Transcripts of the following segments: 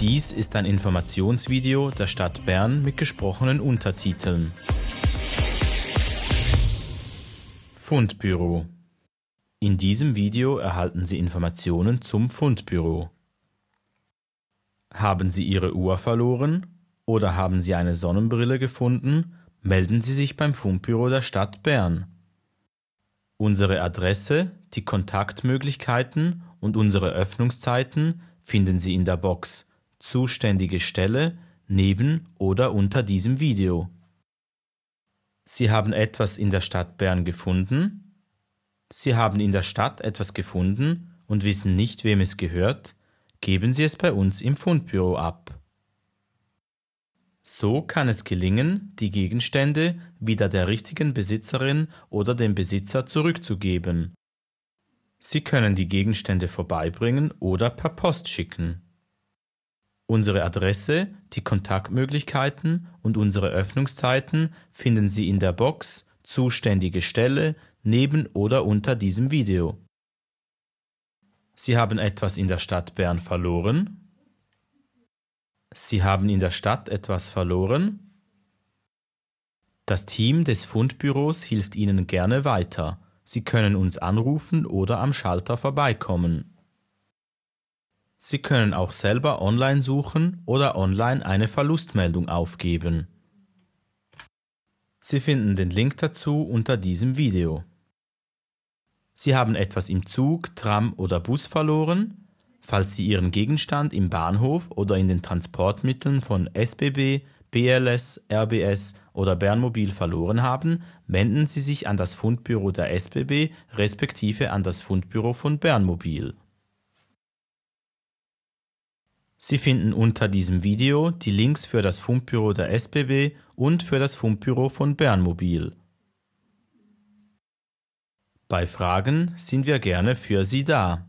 Dies ist ein Informationsvideo der Stadt Bern mit gesprochenen Untertiteln. Fundbüro In diesem Video erhalten Sie Informationen zum Fundbüro. Haben Sie Ihre Uhr verloren oder haben Sie eine Sonnenbrille gefunden? Melden Sie sich beim Fundbüro der Stadt Bern. Unsere Adresse, die Kontaktmöglichkeiten und unsere Öffnungszeiten finden Sie in der Box zuständige Stelle neben oder unter diesem Video. Sie haben etwas in der Stadt Bern gefunden. Sie haben in der Stadt etwas gefunden und wissen nicht, wem es gehört. Geben Sie es bei uns im Fundbüro ab. So kann es gelingen, die Gegenstände wieder der richtigen Besitzerin oder dem Besitzer zurückzugeben. Sie können die Gegenstände vorbeibringen oder per Post schicken. Unsere Adresse, die Kontaktmöglichkeiten und unsere Öffnungszeiten finden Sie in der Box Zuständige Stelle neben oder unter diesem Video. Sie haben etwas in der Stadt Bern verloren? Sie haben in der Stadt etwas verloren? Das Team des Fundbüros hilft Ihnen gerne weiter. Sie können uns anrufen oder am Schalter vorbeikommen. Sie können auch selber online suchen oder online eine Verlustmeldung aufgeben. Sie finden den Link dazu unter diesem Video. Sie haben etwas im Zug, Tram oder Bus verloren? Falls Sie Ihren Gegenstand im Bahnhof oder in den Transportmitteln von SBB, BLS, RBS oder Bernmobil verloren haben, wenden Sie sich an das Fundbüro der SBB respektive an das Fundbüro von Bernmobil. Sie finden unter diesem Video die Links für das Funkbüro der SBB und für das Funkbüro von Bernmobil. Bei Fragen sind wir gerne für Sie da.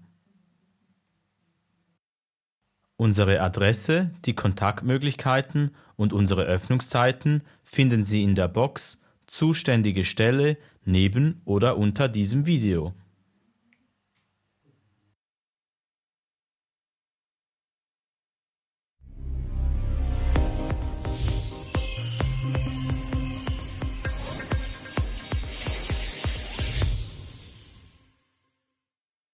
Unsere Adresse, die Kontaktmöglichkeiten und unsere Öffnungszeiten finden Sie in der Box Zuständige Stelle neben oder unter diesem Video.